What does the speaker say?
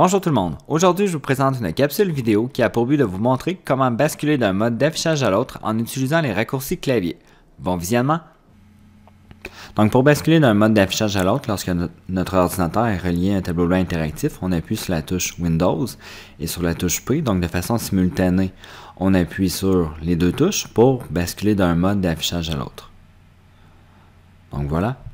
Bonjour tout le monde, aujourd'hui je vous présente une capsule vidéo qui a pour but de vous montrer comment basculer d'un mode d'affichage à l'autre en utilisant les raccourcis clavier. Bon visionnement! Donc pour basculer d'un mode d'affichage à l'autre, lorsque notre ordinateur est relié à un tableau blanc interactif, on appuie sur la touche Windows et sur la touche P, donc de façon simultanée. On appuie sur les deux touches pour basculer d'un mode d'affichage à l'autre. Donc voilà.